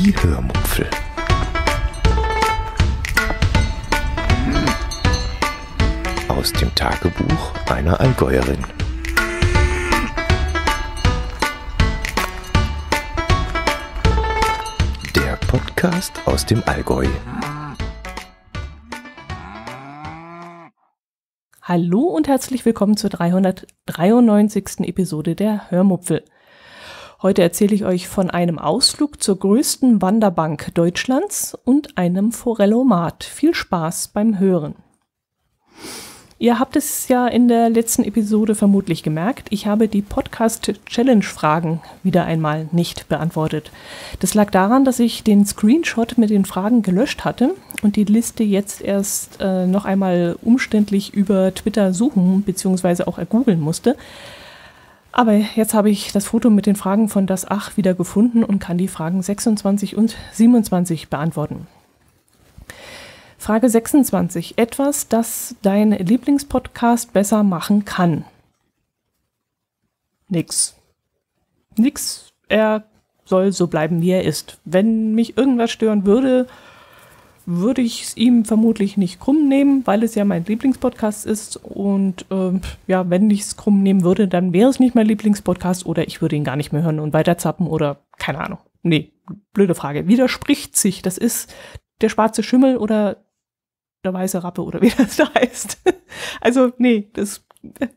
die Hörmupfel. Hm. Aus dem Tagebuch einer Allgäuerin. Der Podcast aus dem Allgäu. Hallo und herzlich willkommen zur 393. Episode der Hörmupfel. Heute erzähle ich euch von einem Ausflug zur größten Wanderbank Deutschlands und einem Forellomat. Viel Spaß beim Hören. Ihr habt es ja in der letzten Episode vermutlich gemerkt, ich habe die Podcast-Challenge-Fragen wieder einmal nicht beantwortet. Das lag daran, dass ich den Screenshot mit den Fragen gelöscht hatte und die Liste jetzt erst äh, noch einmal umständlich über Twitter suchen bzw. auch ergoogeln musste. Aber jetzt habe ich das Foto mit den Fragen von das Ach wieder gefunden und kann die Fragen 26 und 27 beantworten. Frage 26. Etwas, das dein Lieblingspodcast besser machen kann. Nix. Nix. Er soll so bleiben, wie er ist. Wenn mich irgendwas stören würde, würde ich es ihm vermutlich nicht krumm nehmen, weil es ja mein Lieblingspodcast ist. Und äh, ja, wenn ich es krumm nehmen würde, dann wäre es nicht mein Lieblingspodcast oder ich würde ihn gar nicht mehr hören und weiterzappen oder keine Ahnung. Nee, blöde Frage. Widerspricht sich. Das ist der schwarze Schimmel oder der weiße Rappe oder wie das da heißt. Also, nee, das,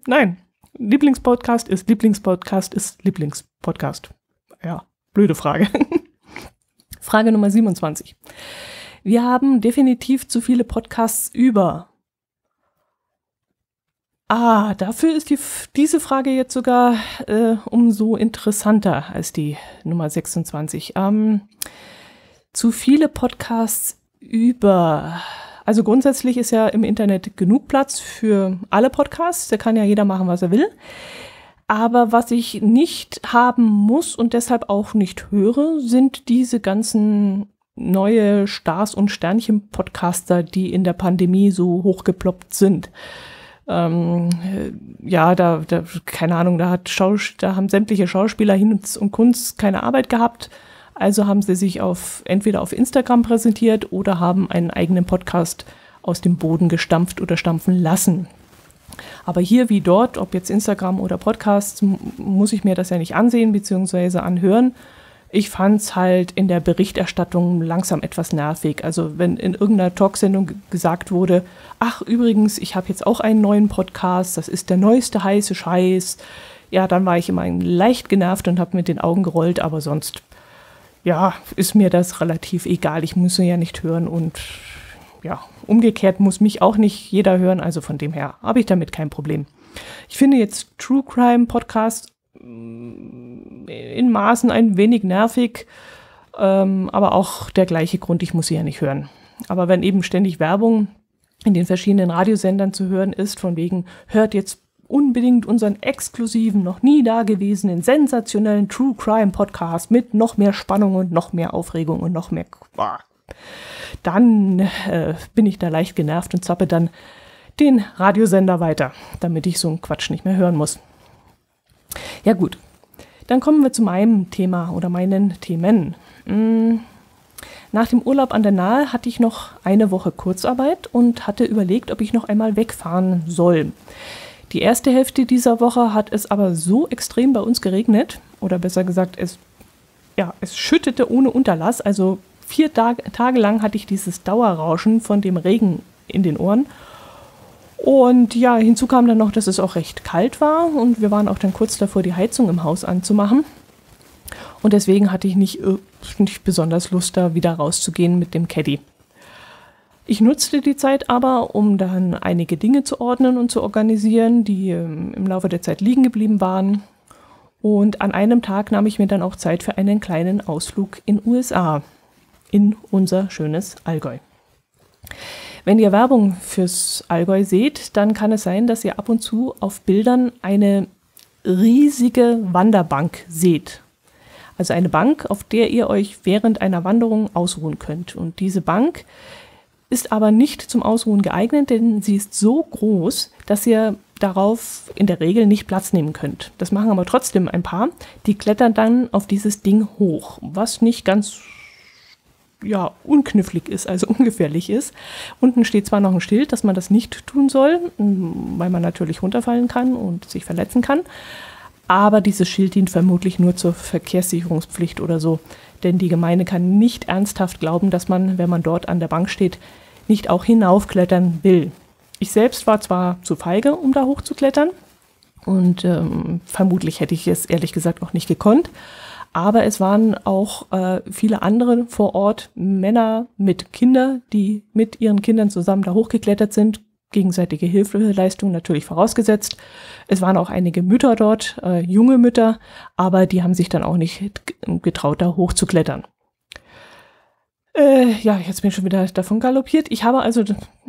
nein. Lieblingspodcast ist Lieblingspodcast ist Lieblingspodcast. Ja, blöde Frage. Frage Nummer 27. Wir haben definitiv zu viele Podcasts über. Ah, dafür ist die, diese Frage jetzt sogar äh, umso interessanter als die Nummer 26. Ähm, zu viele Podcasts über. Also grundsätzlich ist ja im Internet genug Platz für alle Podcasts. Da kann ja jeder machen, was er will. Aber was ich nicht haben muss und deshalb auch nicht höre, sind diese ganzen neue Stars und Sternchen-Podcaster, die in der Pandemie so hochgeploppt sind. Ähm, äh, ja, da, da, keine Ahnung, da, hat Schaus da haben sämtliche Schauspieler hin und Kunst keine Arbeit gehabt. Also haben sie sich auf, entweder auf Instagram präsentiert oder haben einen eigenen Podcast aus dem Boden gestampft oder stampfen lassen. Aber hier wie dort, ob jetzt Instagram oder Podcast, muss ich mir das ja nicht ansehen bzw. anhören, ich fand es halt in der Berichterstattung langsam etwas nervig. Also wenn in irgendeiner Talksendung gesagt wurde, ach übrigens, ich habe jetzt auch einen neuen Podcast, das ist der neueste heiße Scheiß. Ja, dann war ich immer leicht genervt und habe mit den Augen gerollt, aber sonst, ja, ist mir das relativ egal. Ich muss ihn ja nicht hören und ja, umgekehrt muss mich auch nicht jeder hören, also von dem her habe ich damit kein Problem. Ich finde jetzt True Crime Podcasts äh, in Maßen ein wenig nervig, ähm, aber auch der gleiche Grund, ich muss sie ja nicht hören. Aber wenn eben ständig Werbung in den verschiedenen Radiosendern zu hören ist, von wegen, hört jetzt unbedingt unseren exklusiven, noch nie dagewesenen, sensationellen True Crime Podcast mit noch mehr Spannung und noch mehr Aufregung und noch mehr. Dann äh, bin ich da leicht genervt und zappe dann den Radiosender weiter, damit ich so einen Quatsch nicht mehr hören muss. Ja gut, dann kommen wir zu meinem Thema oder meinen Themen. Mm. Nach dem Urlaub an der Nahe hatte ich noch eine Woche Kurzarbeit und hatte überlegt, ob ich noch einmal wegfahren soll. Die erste Hälfte dieser Woche hat es aber so extrem bei uns geregnet, oder besser gesagt, es, ja, es schüttete ohne Unterlass. Also vier Tage lang hatte ich dieses Dauerrauschen von dem Regen in den Ohren und ja, hinzu kam dann noch, dass es auch recht kalt war und wir waren auch dann kurz davor, die Heizung im Haus anzumachen. Und deswegen hatte ich nicht, äh, nicht besonders Lust, da wieder rauszugehen mit dem Caddy. Ich nutzte die Zeit aber, um dann einige Dinge zu ordnen und zu organisieren, die ähm, im Laufe der Zeit liegen geblieben waren. Und an einem Tag nahm ich mir dann auch Zeit für einen kleinen Ausflug in USA, in unser schönes Allgäu. Wenn ihr Werbung fürs Allgäu seht, dann kann es sein, dass ihr ab und zu auf Bildern eine riesige Wanderbank seht. Also eine Bank, auf der ihr euch während einer Wanderung ausruhen könnt. Und diese Bank ist aber nicht zum Ausruhen geeignet, denn sie ist so groß, dass ihr darauf in der Regel nicht Platz nehmen könnt. Das machen aber trotzdem ein paar. Die klettern dann auf dieses Ding hoch, was nicht ganz ja, unknifflig ist, also ungefährlich ist. Unten steht zwar noch ein Schild, dass man das nicht tun soll, weil man natürlich runterfallen kann und sich verletzen kann. Aber dieses Schild dient vermutlich nur zur Verkehrssicherungspflicht oder so. Denn die Gemeinde kann nicht ernsthaft glauben, dass man, wenn man dort an der Bank steht, nicht auch hinaufklettern will. Ich selbst war zwar zu feige, um da hochzuklettern. Und ähm, vermutlich hätte ich es ehrlich gesagt auch nicht gekonnt. Aber es waren auch äh, viele andere vor Ort, Männer mit Kindern, die mit ihren Kindern zusammen da hochgeklettert sind, gegenseitige Hilfeleistung natürlich vorausgesetzt. Es waren auch einige Mütter dort, äh, junge Mütter, aber die haben sich dann auch nicht getraut, da hochzuklettern. Äh, ja, jetzt bin ich schon wieder davon galoppiert. Ich habe also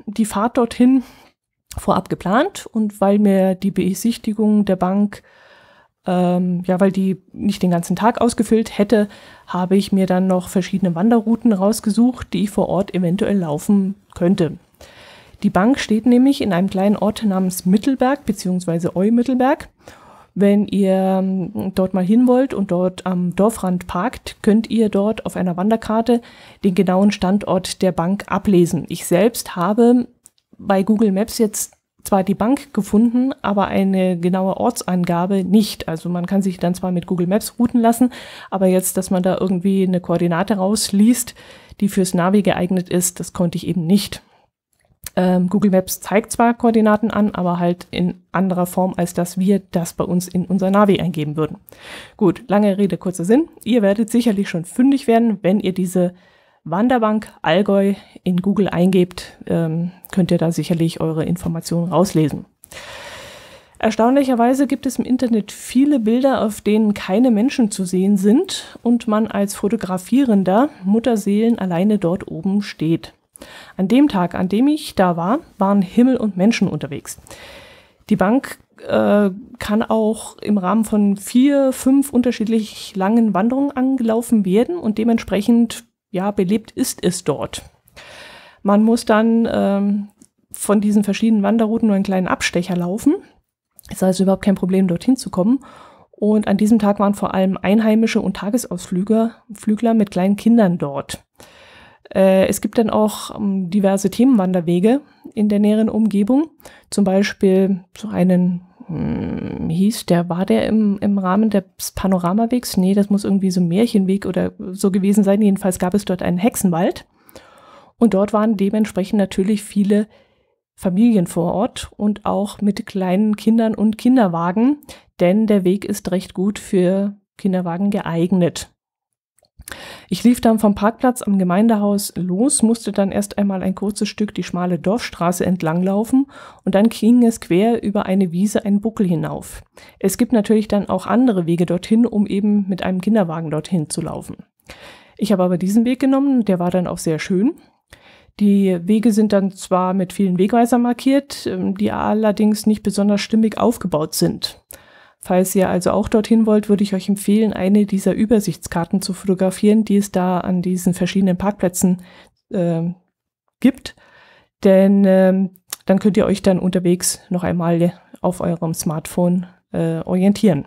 die Fahrt dorthin vorab geplant und weil mir die Besichtigung der Bank ähm, ja, weil die nicht den ganzen Tag ausgefüllt hätte, habe ich mir dann noch verschiedene Wanderrouten rausgesucht, die ich vor Ort eventuell laufen könnte. Die Bank steht nämlich in einem kleinen Ort namens Mittelberg bzw. Eumittelberg. Wenn ihr ähm, dort mal hin wollt und dort am Dorfrand parkt, könnt ihr dort auf einer Wanderkarte den genauen Standort der Bank ablesen. Ich selbst habe bei Google Maps jetzt zwar die Bank gefunden, aber eine genaue Ortsangabe nicht. Also man kann sich dann zwar mit Google Maps routen lassen, aber jetzt, dass man da irgendwie eine Koordinate rausliest, die fürs Navi geeignet ist, das konnte ich eben nicht. Ähm, Google Maps zeigt zwar Koordinaten an, aber halt in anderer Form, als dass wir das bei uns in unser Navi eingeben würden. Gut, lange Rede, kurzer Sinn. Ihr werdet sicherlich schon fündig werden, wenn ihr diese Wanderbank Allgäu in Google eingebt, ähm, könnt ihr da sicherlich eure Informationen rauslesen. Erstaunlicherweise gibt es im Internet viele Bilder, auf denen keine Menschen zu sehen sind und man als fotografierender Mutterseelen alleine dort oben steht. An dem Tag, an dem ich da war, waren Himmel und Menschen unterwegs. Die Bank äh, kann auch im Rahmen von vier, fünf unterschiedlich langen Wanderungen angelaufen werden und dementsprechend ja, belebt ist es dort. Man muss dann ähm, von diesen verschiedenen Wanderrouten nur einen kleinen Abstecher laufen. Es ist also überhaupt kein Problem, dorthin zu kommen. Und an diesem Tag waren vor allem Einheimische und Tagesausflüger Flügler mit kleinen Kindern dort. Äh, es gibt dann auch ähm, diverse Themenwanderwege in der näheren Umgebung. Zum Beispiel so einen hm, hieß der, war der im, im Rahmen des Panoramawegs? Nee, das muss irgendwie so ein Märchenweg oder so gewesen sein. Jedenfalls gab es dort einen Hexenwald. Und dort waren dementsprechend natürlich viele Familien vor Ort und auch mit kleinen Kindern und Kinderwagen, denn der Weg ist recht gut für Kinderwagen geeignet. Ich lief dann vom Parkplatz am Gemeindehaus los, musste dann erst einmal ein kurzes Stück die schmale Dorfstraße entlanglaufen und dann ging es quer über eine Wiese einen Buckel hinauf. Es gibt natürlich dann auch andere Wege dorthin, um eben mit einem Kinderwagen dorthin zu laufen. Ich habe aber diesen Weg genommen, der war dann auch sehr schön. Die Wege sind dann zwar mit vielen Wegweisern markiert, ähm, die allerdings nicht besonders stimmig aufgebaut sind. Falls ihr also auch dorthin wollt, würde ich euch empfehlen, eine dieser Übersichtskarten zu fotografieren, die es da an diesen verschiedenen Parkplätzen äh, gibt. Denn ähm, dann könnt ihr euch dann unterwegs noch einmal auf eurem Smartphone äh, orientieren.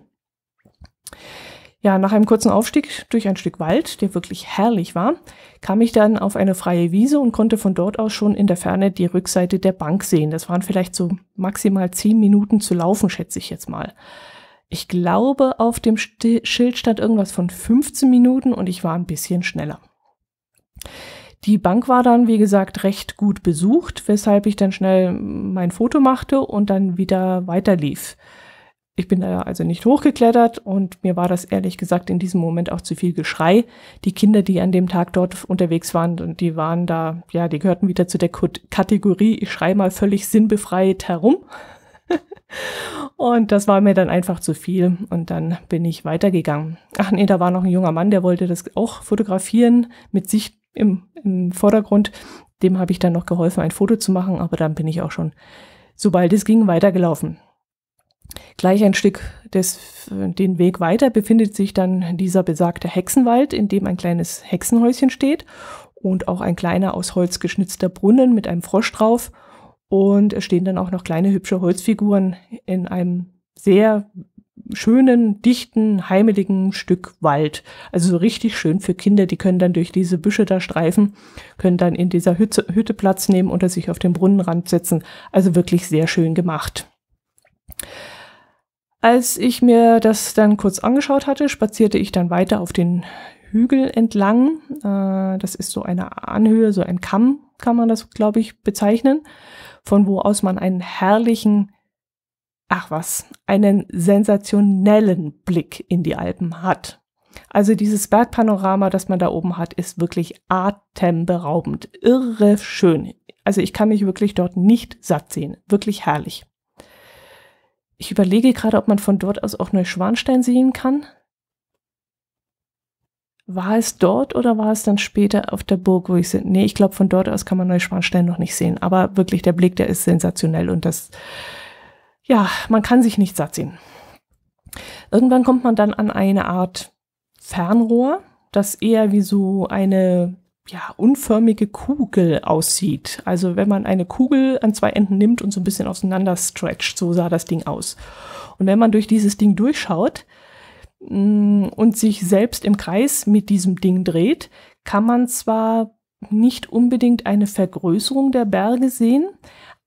Ja, nach einem kurzen Aufstieg durch ein Stück Wald, der wirklich herrlich war, kam ich dann auf eine freie Wiese und konnte von dort aus schon in der Ferne die Rückseite der Bank sehen. Das waren vielleicht so maximal zehn Minuten zu laufen, schätze ich jetzt mal. Ich glaube, auf dem Schild stand irgendwas von 15 Minuten und ich war ein bisschen schneller. Die Bank war dann, wie gesagt, recht gut besucht, weshalb ich dann schnell mein Foto machte und dann wieder weiterlief. Ich bin da also nicht hochgeklettert und mir war das ehrlich gesagt in diesem Moment auch zu viel Geschrei. Die Kinder, die an dem Tag dort unterwegs waren, die waren da, ja, die gehörten wieder zu der Kategorie, ich schrei mal völlig sinnbefreit herum. und das war mir dann einfach zu viel und dann bin ich weitergegangen. Ach nee, da war noch ein junger Mann, der wollte das auch fotografieren mit sich im, im Vordergrund. Dem habe ich dann noch geholfen, ein Foto zu machen, aber dann bin ich auch schon, sobald es ging, weitergelaufen. Gleich ein Stück des, den Weg weiter befindet sich dann dieser besagte Hexenwald, in dem ein kleines Hexenhäuschen steht und auch ein kleiner aus Holz geschnitzter Brunnen mit einem Frosch drauf und es stehen dann auch noch kleine hübsche Holzfiguren in einem sehr schönen, dichten, heimeligen Stück Wald. Also so richtig schön für Kinder, die können dann durch diese Büsche da streifen, können dann in dieser Hütte, Hütte Platz nehmen oder sich auf den Brunnenrand setzen. Also wirklich sehr schön gemacht. Als ich mir das dann kurz angeschaut hatte, spazierte ich dann weiter auf den Hügel entlang. Äh, das ist so eine Anhöhe, so ein Kamm kann man das, glaube ich, bezeichnen von wo aus man einen herrlichen, ach was, einen sensationellen Blick in die Alpen hat. Also dieses Bergpanorama, das man da oben hat, ist wirklich atemberaubend, irre schön. Also ich kann mich wirklich dort nicht satt sehen, wirklich herrlich. Ich überlege gerade, ob man von dort aus auch Neuschwanstein sehen kann. War es dort oder war es dann später auf der Burg, wo ich sind? Nee, ich glaube, von dort aus kann man Neuschwanstein noch nicht sehen. Aber wirklich, der Blick, der ist sensationell und das, ja, man kann sich nicht satt sehen. Irgendwann kommt man dann an eine Art Fernrohr, das eher wie so eine ja, unförmige Kugel aussieht. Also wenn man eine Kugel an zwei Enden nimmt und so ein bisschen auseinander stretcht, so sah das Ding aus. Und wenn man durch dieses Ding durchschaut, Mm, und sich selbst im Kreis mit diesem Ding dreht, kann man zwar nicht unbedingt eine Vergrößerung der Berge sehen,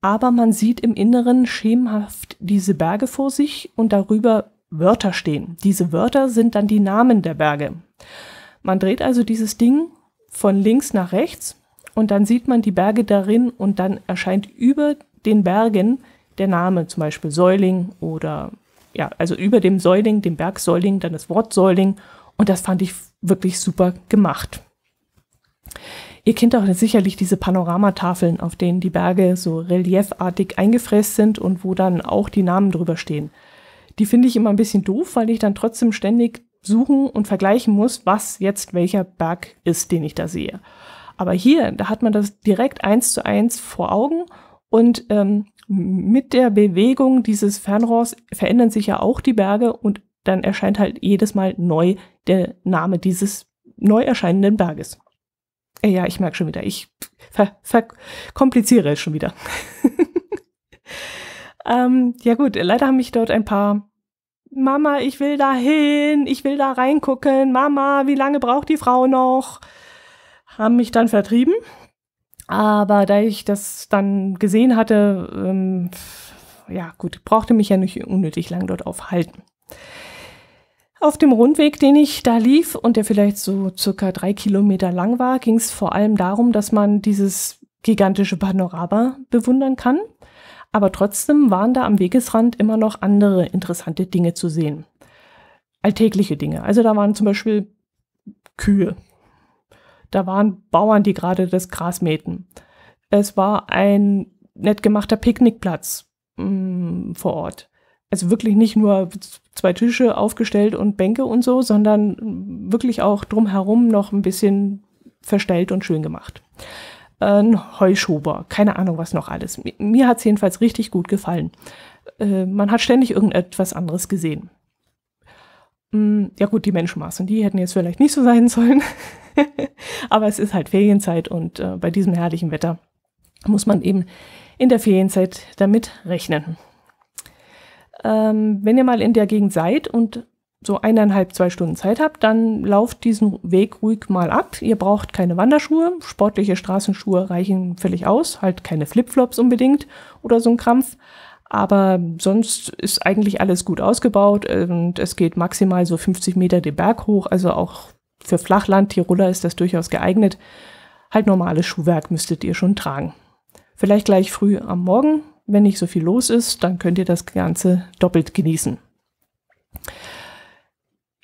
aber man sieht im Inneren schemenhaft diese Berge vor sich und darüber Wörter stehen. Diese Wörter sind dann die Namen der Berge. Man dreht also dieses Ding von links nach rechts und dann sieht man die Berge darin und dann erscheint über den Bergen der Name, zum Beispiel Säuling oder ja, also über dem Säuling, dem Berg Säuling, dann das Wort Säuling. Und das fand ich wirklich super gemacht. Ihr kennt auch sicherlich diese Panoramatafeln, auf denen die Berge so reliefartig eingefräst sind und wo dann auch die Namen drüber stehen. Die finde ich immer ein bisschen doof, weil ich dann trotzdem ständig suchen und vergleichen muss, was jetzt welcher Berg ist, den ich da sehe. Aber hier, da hat man das direkt eins zu eins vor Augen und ähm, mit der Bewegung dieses Fernrohrs verändern sich ja auch die Berge und dann erscheint halt jedes Mal neu der Name dieses neu erscheinenden Berges. Äh, ja, ich merke schon wieder, ich verkompliziere ver es schon wieder. ähm, ja gut, leider haben mich dort ein paar Mama, ich will da hin, ich will da reingucken, Mama, wie lange braucht die Frau noch? Haben mich dann vertrieben. Aber da ich das dann gesehen hatte, ähm, ja gut, brauchte mich ja nicht unnötig lang dort aufhalten. Auf dem Rundweg, den ich da lief und der vielleicht so circa drei Kilometer lang war, ging es vor allem darum, dass man dieses gigantische Panorama bewundern kann. Aber trotzdem waren da am Wegesrand immer noch andere interessante Dinge zu sehen. Alltägliche Dinge. Also da waren zum Beispiel Kühe da waren Bauern, die gerade das Gras mähten. Es war ein nett gemachter Picknickplatz mh, mm, vor Ort. Also wirklich nicht nur zwei Tische aufgestellt und Bänke und so, sondern wirklich auch drumherum noch ein bisschen verstellt und schön gemacht. Ein Heuschober, keine Ahnung was noch alles. Mir hat es jedenfalls richtig gut gefallen. Äh, man hat ständig irgendetwas anderes gesehen. Hm, ja gut, die Menschenmaßen, die hätten jetzt vielleicht nicht so sein sollen. Aber es ist halt Ferienzeit und äh, bei diesem herrlichen Wetter muss man eben in der Ferienzeit damit rechnen. Ähm, wenn ihr mal in der Gegend seid und so eineinhalb, zwei Stunden Zeit habt, dann lauft diesen Weg ruhig mal ab. Ihr braucht keine Wanderschuhe, sportliche Straßenschuhe reichen völlig aus, halt keine Flipflops unbedingt oder so ein Krampf. Aber sonst ist eigentlich alles gut ausgebaut und es geht maximal so 50 Meter den Berg hoch. Also auch für Flachland-Tiroler ist das durchaus geeignet. Halt normales Schuhwerk müsstet ihr schon tragen. Vielleicht gleich früh am Morgen, wenn nicht so viel los ist, dann könnt ihr das Ganze doppelt genießen.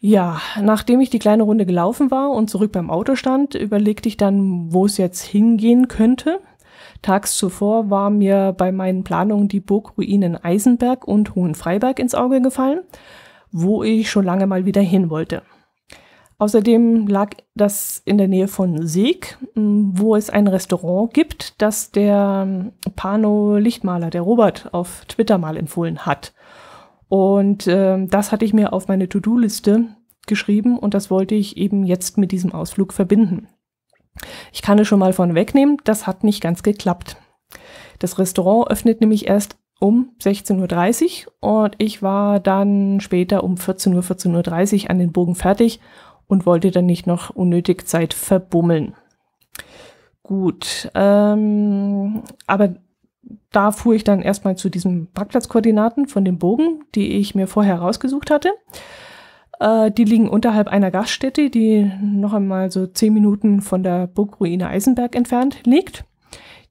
Ja, nachdem ich die kleine Runde gelaufen war und zurück beim Auto stand, überlegte ich dann, wo es jetzt hingehen könnte. Tags zuvor war mir bei meinen Planungen die Burgruinen Eisenberg und Hohenfreiberg ins Auge gefallen, wo ich schon lange mal wieder hin wollte. Außerdem lag das in der Nähe von Seeg, hm, wo es ein Restaurant gibt, das der hm, Pano-Lichtmaler, der Robert, auf Twitter mal empfohlen hat. Und äh, das hatte ich mir auf meine To-Do-Liste geschrieben und das wollte ich eben jetzt mit diesem Ausflug verbinden. Ich kann es schon mal von wegnehmen, das hat nicht ganz geklappt. Das Restaurant öffnet nämlich erst um 16.30 Uhr und ich war dann später um 14 Uhr, 14.30 Uhr an den Bogen fertig und wollte dann nicht noch unnötig Zeit verbummeln. Gut, ähm, aber da fuhr ich dann erstmal zu diesen Parkplatzkoordinaten von dem Bogen, die ich mir vorher rausgesucht hatte. Äh, die liegen unterhalb einer Gaststätte, die noch einmal so zehn Minuten von der Burgruine Eisenberg entfernt liegt.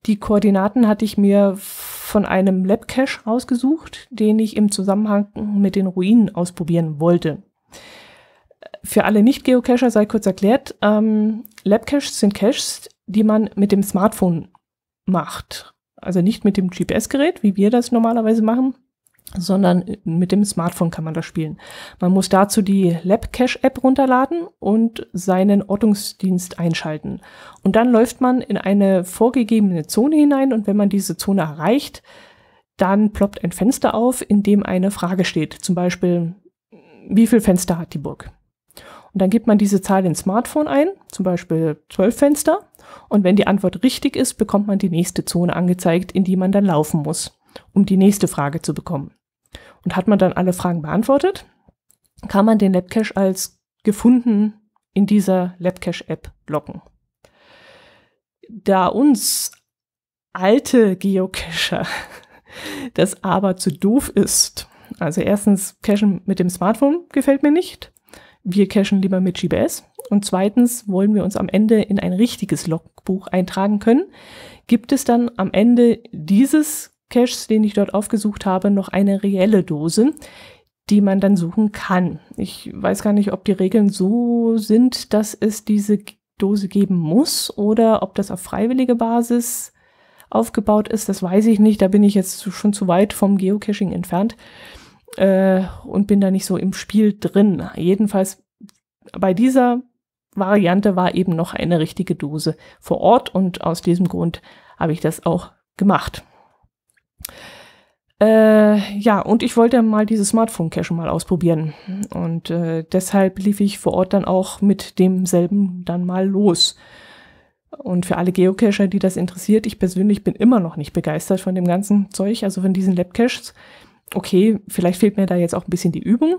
Die Koordinaten hatte ich mir von einem Labcache rausgesucht, den ich im Zusammenhang mit den Ruinen ausprobieren wollte. Für alle Nicht-Geocacher sei kurz erklärt, ähm, lab sind Caches, die man mit dem Smartphone macht. Also nicht mit dem GPS-Gerät, wie wir das normalerweise machen, sondern mit dem Smartphone kann man das spielen. Man muss dazu die LabCache-App runterladen und seinen Ortungsdienst einschalten. Und dann läuft man in eine vorgegebene Zone hinein und wenn man diese Zone erreicht, dann ploppt ein Fenster auf, in dem eine Frage steht. Zum Beispiel, wie viel Fenster hat die Burg? Und dann gibt man diese Zahl ins Smartphone ein, zum Beispiel zwölf Fenster. Und wenn die Antwort richtig ist, bekommt man die nächste Zone angezeigt, in die man dann laufen muss, um die nächste Frage zu bekommen. Und hat man dann alle Fragen beantwortet, kann man den Labcache als gefunden in dieser Labcache-App locken. Da uns alte Geocacher das aber zu doof ist, also erstens, Cachen mit dem Smartphone gefällt mir nicht, wir cachen lieber mit GPS und zweitens wollen wir uns am Ende in ein richtiges Logbuch eintragen können, gibt es dann am Ende dieses Caches, den ich dort aufgesucht habe, noch eine reelle Dose, die man dann suchen kann. Ich weiß gar nicht, ob die Regeln so sind, dass es diese Dose geben muss oder ob das auf freiwillige Basis aufgebaut ist, das weiß ich nicht. Da bin ich jetzt schon zu weit vom Geocaching entfernt äh, und bin da nicht so im Spiel drin. Jedenfalls bei dieser Variante war eben noch eine richtige Dose vor Ort und aus diesem Grund habe ich das auch gemacht. Äh, ja, und ich wollte mal dieses Smartphone-Cache mal ausprobieren. Und äh, deshalb lief ich vor Ort dann auch mit demselben dann mal los. Und für alle Geocacher, die das interessiert, ich persönlich bin immer noch nicht begeistert von dem ganzen Zeug, also von diesen Lab-Caches. Okay, vielleicht fehlt mir da jetzt auch ein bisschen die Übung,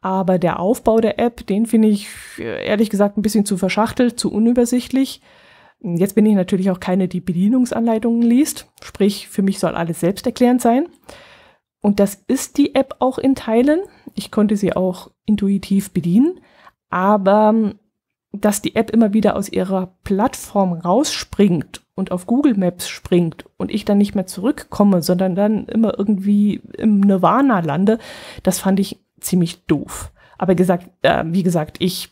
aber der Aufbau der App, den finde ich äh, ehrlich gesagt ein bisschen zu verschachtelt, zu unübersichtlich. Jetzt bin ich natürlich auch keine, die Bedienungsanleitungen liest. Sprich, für mich soll alles selbsterklärend sein. Und das ist die App auch in Teilen. Ich konnte sie auch intuitiv bedienen. Aber ähm, dass die App immer wieder aus ihrer Plattform rausspringt und auf Google Maps springt und ich dann nicht mehr zurückkomme, sondern dann immer irgendwie im Nirvana lande, das fand ich ziemlich doof. Aber gesagt, äh, wie gesagt, ich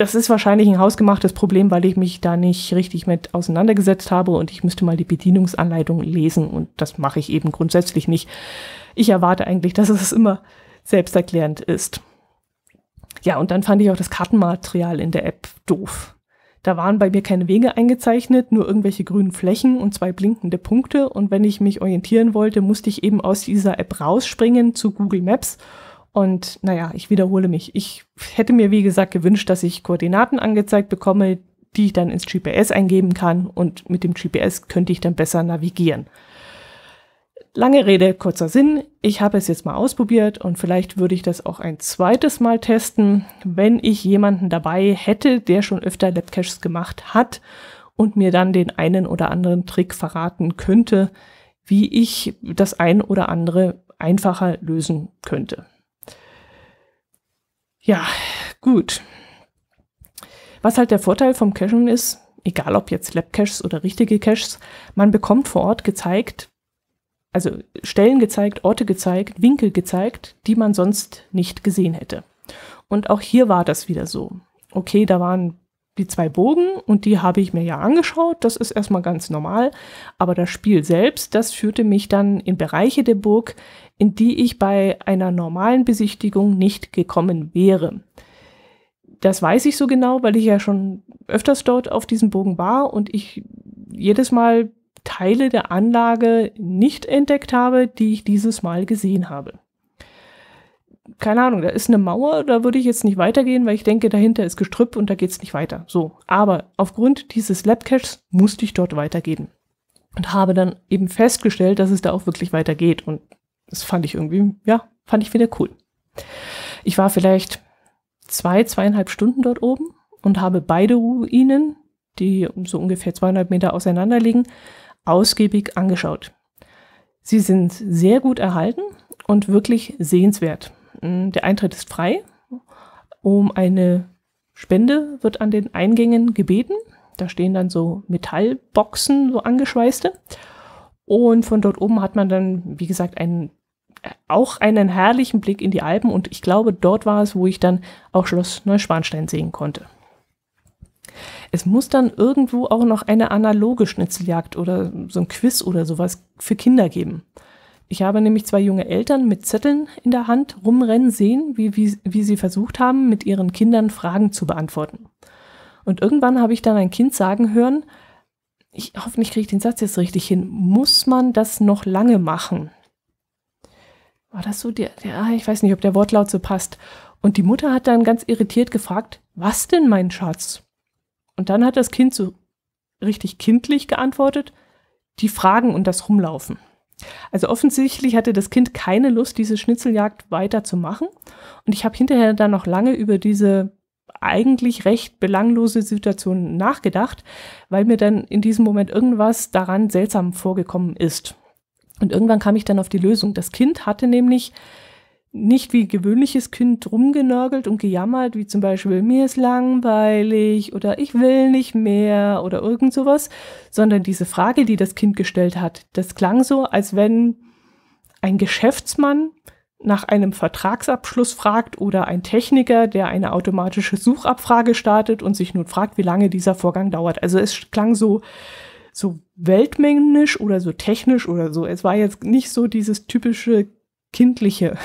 das ist wahrscheinlich ein hausgemachtes Problem, weil ich mich da nicht richtig mit auseinandergesetzt habe und ich müsste mal die Bedienungsanleitung lesen und das mache ich eben grundsätzlich nicht. Ich erwarte eigentlich, dass es immer selbsterklärend ist. Ja, und dann fand ich auch das Kartenmaterial in der App doof. Da waren bei mir keine Wege eingezeichnet, nur irgendwelche grünen Flächen und zwei blinkende Punkte. Und wenn ich mich orientieren wollte, musste ich eben aus dieser App rausspringen zu Google Maps und naja, ich wiederhole mich. Ich hätte mir, wie gesagt, gewünscht, dass ich Koordinaten angezeigt bekomme, die ich dann ins GPS eingeben kann und mit dem GPS könnte ich dann besser navigieren. Lange Rede, kurzer Sinn. Ich habe es jetzt mal ausprobiert und vielleicht würde ich das auch ein zweites Mal testen, wenn ich jemanden dabei hätte, der schon öfter Labcaches gemacht hat und mir dann den einen oder anderen Trick verraten könnte, wie ich das ein oder andere einfacher lösen könnte. Ja, gut. Was halt der Vorteil vom Cachen ist, egal ob jetzt Lab-Caches oder richtige Caches, man bekommt vor Ort gezeigt, also Stellen gezeigt, Orte gezeigt, Winkel gezeigt, die man sonst nicht gesehen hätte. Und auch hier war das wieder so. Okay, da waren die zwei Bogen und die habe ich mir ja angeschaut. Das ist erstmal ganz normal. Aber das Spiel selbst, das führte mich dann in Bereiche der Burg, in die ich bei einer normalen Besichtigung nicht gekommen wäre. Das weiß ich so genau, weil ich ja schon öfters dort auf diesem Bogen war und ich jedes Mal Teile der Anlage nicht entdeckt habe, die ich dieses Mal gesehen habe keine Ahnung, da ist eine Mauer, da würde ich jetzt nicht weitergehen, weil ich denke, dahinter ist Gestrüpp und da geht's nicht weiter. So, aber aufgrund dieses Labcaches musste ich dort weitergehen und habe dann eben festgestellt, dass es da auch wirklich weitergeht und das fand ich irgendwie, ja, fand ich wieder cool. Ich war vielleicht zwei, zweieinhalb Stunden dort oben und habe beide Ruinen, die so ungefähr zweieinhalb Meter auseinander liegen, ausgiebig angeschaut. Sie sind sehr gut erhalten und wirklich sehenswert. Der Eintritt ist frei. Um eine Spende wird an den Eingängen gebeten. Da stehen dann so Metallboxen, so angeschweißte. Und von dort oben hat man dann, wie gesagt, einen, auch einen herrlichen Blick in die Alpen. Und ich glaube, dort war es, wo ich dann auch Schloss Neuschwanstein sehen konnte. Es muss dann irgendwo auch noch eine analoge Schnitzeljagd oder so ein Quiz oder sowas für Kinder geben. Ich habe nämlich zwei junge Eltern mit Zetteln in der Hand rumrennen sehen, wie, wie, wie sie versucht haben, mit ihren Kindern Fragen zu beantworten. Und irgendwann habe ich dann ein Kind sagen hören, ich hoffe, ich kriege den Satz jetzt richtig hin, muss man das noch lange machen? War das so der, der, ah, ich weiß nicht, ob der Wortlaut so passt. Und die Mutter hat dann ganz irritiert gefragt, was denn, mein Schatz? Und dann hat das Kind so richtig kindlich geantwortet, die Fragen und das Rumlaufen. Also offensichtlich hatte das Kind keine Lust, diese Schnitzeljagd weiterzumachen. Und ich habe hinterher dann noch lange über diese eigentlich recht belanglose Situation nachgedacht, weil mir dann in diesem Moment irgendwas daran seltsam vorgekommen ist. Und irgendwann kam ich dann auf die Lösung. Das Kind hatte nämlich nicht wie gewöhnliches Kind rumgenörgelt und gejammert, wie zum Beispiel, mir ist langweilig oder ich will nicht mehr oder irgend sowas, sondern diese Frage, die das Kind gestellt hat, das klang so, als wenn ein Geschäftsmann nach einem Vertragsabschluss fragt oder ein Techniker, der eine automatische Suchabfrage startet und sich nun fragt, wie lange dieser Vorgang dauert. Also es klang so, so weltmännisch oder so technisch oder so. Es war jetzt nicht so dieses typische kindliche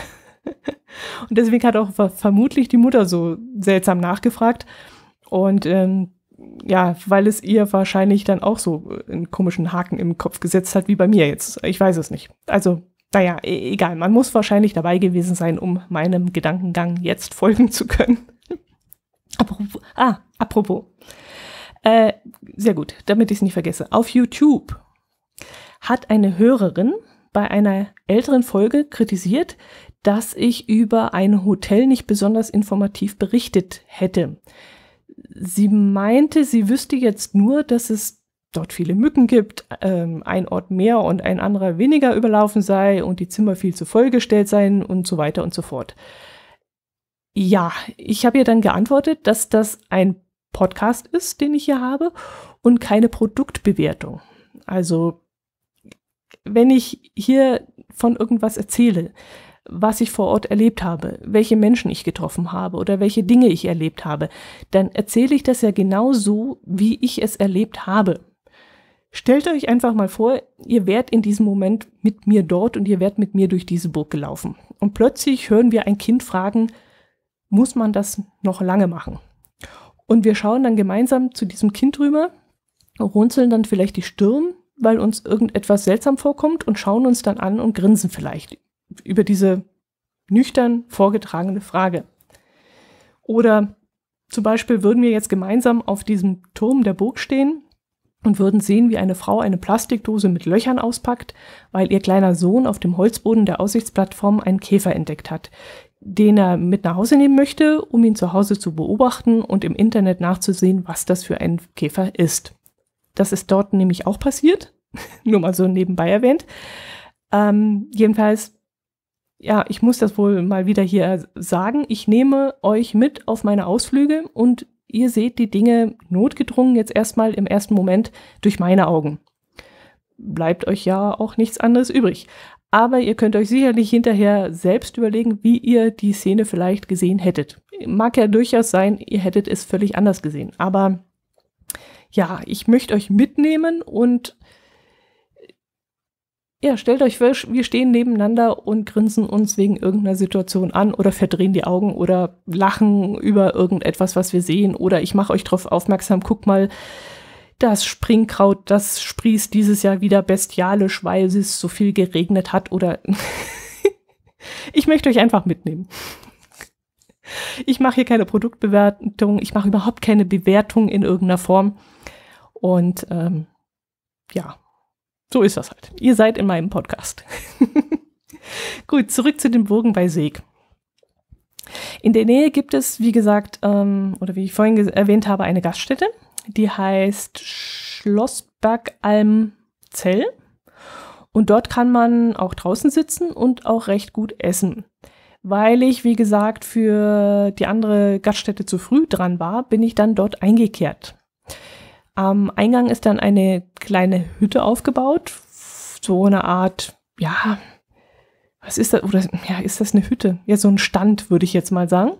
Und deswegen hat auch vermutlich die Mutter so seltsam nachgefragt. Und ähm, ja, weil es ihr wahrscheinlich dann auch so einen komischen Haken im Kopf gesetzt hat, wie bei mir jetzt. Ich weiß es nicht. Also, naja, e-, egal. Man muss wahrscheinlich dabei gewesen sein, um meinem Gedankengang jetzt folgen zu können. apropos, ah, apropos. Äh, sehr gut, damit ich es nicht vergesse. Auf YouTube hat eine Hörerin bei einer älteren Folge kritisiert, dass ich über ein Hotel nicht besonders informativ berichtet hätte. Sie meinte, sie wüsste jetzt nur, dass es dort viele Mücken gibt, ähm, ein Ort mehr und ein anderer weniger überlaufen sei und die Zimmer viel zu vollgestellt seien und so weiter und so fort. Ja, ich habe ihr dann geantwortet, dass das ein Podcast ist, den ich hier habe und keine Produktbewertung. Also wenn ich hier von irgendwas erzähle, was ich vor Ort erlebt habe, welche Menschen ich getroffen habe oder welche Dinge ich erlebt habe, dann erzähle ich das ja genau so, wie ich es erlebt habe. Stellt euch einfach mal vor, ihr wärt in diesem Moment mit mir dort und ihr wärt mit mir durch diese Burg gelaufen. Und plötzlich hören wir ein Kind fragen, muss man das noch lange machen? Und wir schauen dann gemeinsam zu diesem Kind rüber, runzeln dann vielleicht die Stirn weil uns irgendetwas seltsam vorkommt und schauen uns dann an und grinsen vielleicht über diese nüchtern vorgetragene Frage. Oder zum Beispiel würden wir jetzt gemeinsam auf diesem Turm der Burg stehen und würden sehen, wie eine Frau eine Plastikdose mit Löchern auspackt, weil ihr kleiner Sohn auf dem Holzboden der Aussichtsplattform einen Käfer entdeckt hat, den er mit nach Hause nehmen möchte, um ihn zu Hause zu beobachten und im Internet nachzusehen, was das für ein Käfer ist. Das ist dort nämlich auch passiert. Nur mal so nebenbei erwähnt. Ähm, jedenfalls, ja, ich muss das wohl mal wieder hier sagen. Ich nehme euch mit auf meine Ausflüge und ihr seht die Dinge notgedrungen jetzt erstmal im ersten Moment durch meine Augen. Bleibt euch ja auch nichts anderes übrig. Aber ihr könnt euch sicherlich hinterher selbst überlegen, wie ihr die Szene vielleicht gesehen hättet. Mag ja durchaus sein, ihr hättet es völlig anders gesehen. Aber ja, ich möchte euch mitnehmen und ja, stellt euch vor, wir stehen nebeneinander und grinsen uns wegen irgendeiner Situation an oder verdrehen die Augen oder lachen über irgendetwas, was wir sehen oder ich mache euch darauf aufmerksam, guck mal, das Springkraut, das sprießt dieses Jahr wieder bestialisch, weil es so viel geregnet hat oder ich möchte euch einfach mitnehmen. Ich mache hier keine Produktbewertung, ich mache überhaupt keine Bewertung in irgendeiner Form. Und ähm, ja, so ist das halt. Ihr seid in meinem Podcast. Gut, zurück zu den Burgen bei Seeg. In der Nähe gibt es, wie gesagt, ähm, oder wie ich vorhin erwähnt habe, eine Gaststätte, die heißt Schlossbergalmzell. Und dort kann man auch draußen sitzen und auch recht gut essen weil ich, wie gesagt, für die andere Gaststätte zu früh dran war, bin ich dann dort eingekehrt. Am Eingang ist dann eine kleine Hütte aufgebaut, so eine Art, ja, was ist das? Oder ja, ist das eine Hütte? Ja, so ein Stand, würde ich jetzt mal sagen,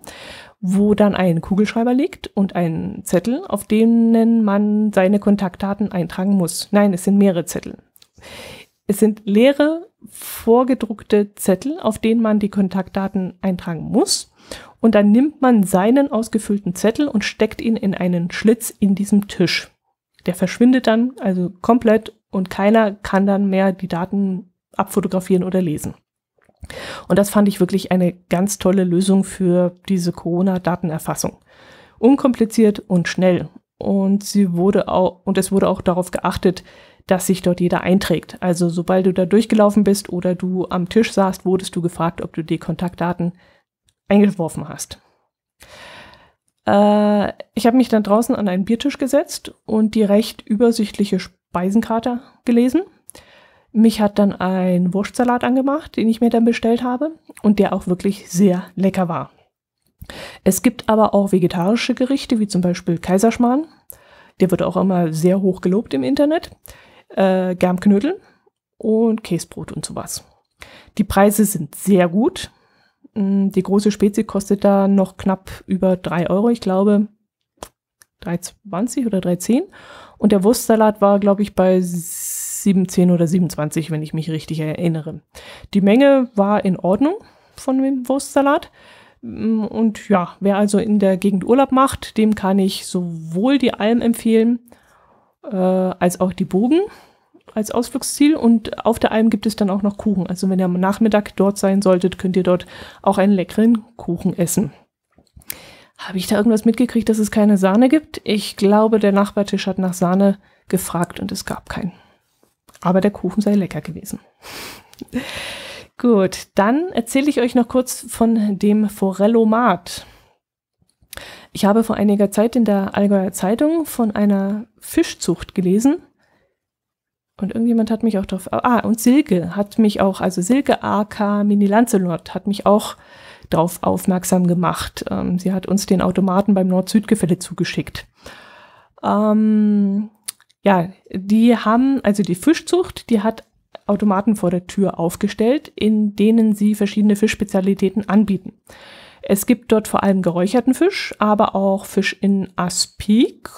wo dann ein Kugelschreiber liegt und ein Zettel, auf denen man seine Kontaktdaten eintragen muss. Nein, es sind mehrere Zettel. Es sind leere vorgedruckte Zettel, auf denen man die Kontaktdaten eintragen muss. Und dann nimmt man seinen ausgefüllten Zettel und steckt ihn in einen Schlitz in diesem Tisch. Der verschwindet dann also komplett und keiner kann dann mehr die Daten abfotografieren oder lesen. Und das fand ich wirklich eine ganz tolle Lösung für diese Corona-Datenerfassung. Unkompliziert und schnell. Und sie wurde auch, und es wurde auch darauf geachtet, dass sich dort jeder einträgt. Also sobald du da durchgelaufen bist oder du am Tisch saßt, wurdest du gefragt, ob du die Kontaktdaten eingeworfen hast. Äh, ich habe mich dann draußen an einen Biertisch gesetzt und die recht übersichtliche Speisenkarte gelesen. Mich hat dann ein Wurstsalat angemacht, den ich mir dann bestellt habe und der auch wirklich sehr lecker war. Es gibt aber auch vegetarische Gerichte, wie zum Beispiel Kaiserschmarrn. Der wird auch immer sehr hoch gelobt im Internet äh, Germknödel und Käsebrot und sowas. Die Preise sind sehr gut. Mm, die große Spezie kostet da noch knapp über 3 Euro, ich glaube 3,20 oder 3,10. Und der Wurstsalat war, glaube ich, bei 7,10 oder 27, wenn ich mich richtig erinnere. Die Menge war in Ordnung von dem Wurstsalat. Mm, und ja, wer also in der Gegend Urlaub macht, dem kann ich sowohl die Alm empfehlen, äh, als auch die Bogen als Ausflugsziel und auf der Alm gibt es dann auch noch Kuchen. Also wenn ihr am Nachmittag dort sein solltet, könnt ihr dort auch einen leckeren Kuchen essen. Habe ich da irgendwas mitgekriegt, dass es keine Sahne gibt? Ich glaube, der Nachbartisch hat nach Sahne gefragt und es gab keinen. Aber der Kuchen sei lecker gewesen. Gut, dann erzähle ich euch noch kurz von dem Forellomat. Ich habe vor einiger Zeit in der Allgäuer Zeitung von einer Fischzucht gelesen. Und irgendjemand hat mich auch darauf. Ah, ah, und Silke hat mich auch, also Silke AK Mini Lancelot hat mich auch darauf aufmerksam gemacht. Ähm, sie hat uns den Automaten beim Nord-Süd-Gefälle zugeschickt. Ähm, ja, die haben, also die Fischzucht, die hat Automaten vor der Tür aufgestellt, in denen sie verschiedene Fischspezialitäten anbieten. Es gibt dort vor allem geräucherten Fisch, aber auch Fisch in Aspik.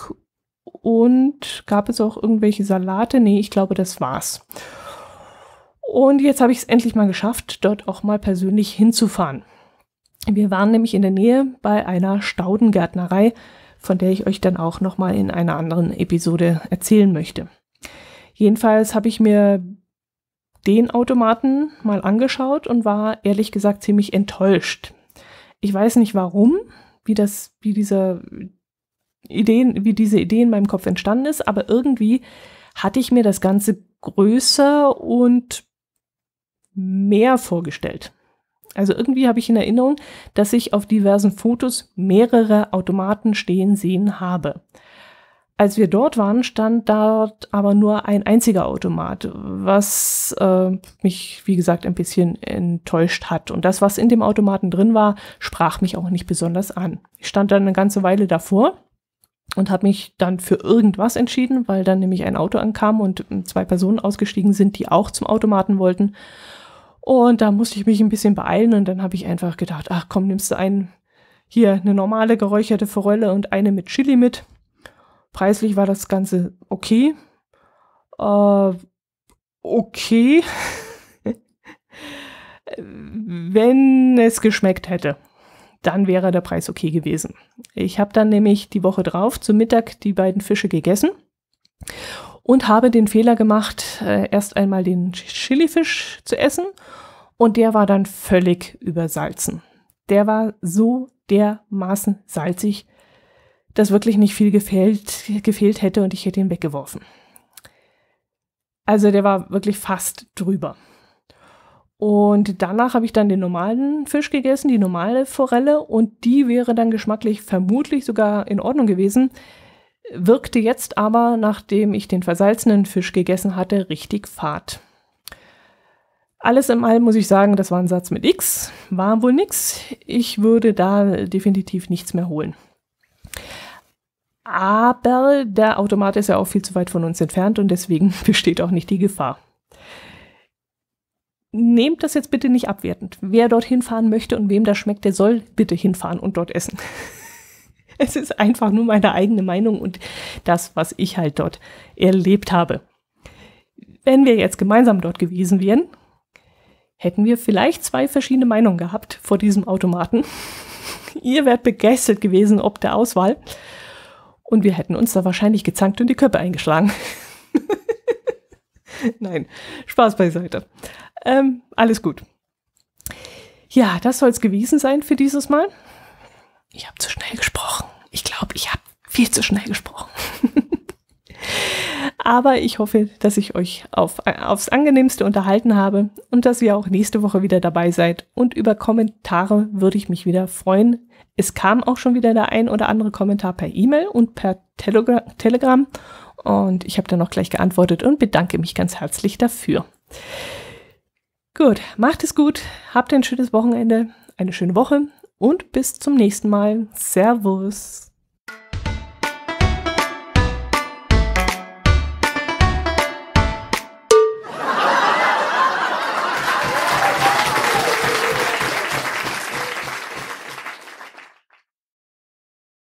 Und gab es auch irgendwelche Salate? Nee, ich glaube, das war's. Und jetzt habe ich es endlich mal geschafft, dort auch mal persönlich hinzufahren. Wir waren nämlich in der Nähe bei einer Staudengärtnerei, von der ich euch dann auch nochmal in einer anderen Episode erzählen möchte. Jedenfalls habe ich mir den Automaten mal angeschaut und war ehrlich gesagt ziemlich enttäuscht. Ich weiß nicht warum, wie das, wie dieser Ideen, wie diese Idee in meinem Kopf entstanden ist, aber irgendwie hatte ich mir das Ganze größer und mehr vorgestellt. Also irgendwie habe ich in Erinnerung, dass ich auf diversen Fotos mehrere Automaten stehen sehen habe. Als wir dort waren, stand dort aber nur ein einziger Automat, was äh, mich, wie gesagt, ein bisschen enttäuscht hat. Und das, was in dem Automaten drin war, sprach mich auch nicht besonders an. Ich stand dann eine ganze Weile davor und habe mich dann für irgendwas entschieden, weil dann nämlich ein Auto ankam und zwei Personen ausgestiegen sind, die auch zum Automaten wollten. Und da musste ich mich ein bisschen beeilen und dann habe ich einfach gedacht, ach komm, nimmst du einen, hier eine normale geräucherte Forelle und eine mit Chili mit Preislich war das Ganze okay. Äh, okay. Wenn es geschmeckt hätte, dann wäre der Preis okay gewesen. Ich habe dann nämlich die Woche drauf zu Mittag die beiden Fische gegessen und habe den Fehler gemacht, äh, erst einmal den Chilifisch zu essen und der war dann völlig übersalzen. Der war so dermaßen salzig, dass wirklich nicht viel gefehlt, gefehlt hätte und ich hätte ihn weggeworfen. Also der war wirklich fast drüber. Und danach habe ich dann den normalen Fisch gegessen, die normale Forelle und die wäre dann geschmacklich vermutlich sogar in Ordnung gewesen, wirkte jetzt aber, nachdem ich den versalzenen Fisch gegessen hatte, richtig fad. Alles im All muss ich sagen, das war ein Satz mit X, war wohl nix. Ich würde da definitiv nichts mehr holen. Aber der Automat ist ja auch viel zu weit von uns entfernt und deswegen besteht auch nicht die Gefahr. Nehmt das jetzt bitte nicht abwertend. Wer dorthin fahren möchte und wem das schmeckt, der soll bitte hinfahren und dort essen. es ist einfach nur meine eigene Meinung und das, was ich halt dort erlebt habe. Wenn wir jetzt gemeinsam dort gewesen wären, hätten wir vielleicht zwei verschiedene Meinungen gehabt vor diesem Automaten. Ihr wärt begeistert gewesen ob der Auswahl. Und wir hätten uns da wahrscheinlich gezankt und die Köpfe eingeschlagen. Nein, Spaß beiseite. Ähm, alles gut. Ja, das soll es gewesen sein für dieses Mal. Ich habe zu schnell gesprochen. Ich glaube, ich habe viel zu schnell gesprochen. Aber ich hoffe, dass ich euch auf, äh, aufs angenehmste unterhalten habe und dass ihr auch nächste Woche wieder dabei seid. Und über Kommentare würde ich mich wieder freuen. Es kam auch schon wieder der ein oder andere Kommentar per E-Mail und per Telegra Telegram. Und ich habe dann auch gleich geantwortet und bedanke mich ganz herzlich dafür. Gut, macht es gut, habt ein schönes Wochenende, eine schöne Woche und bis zum nächsten Mal. Servus.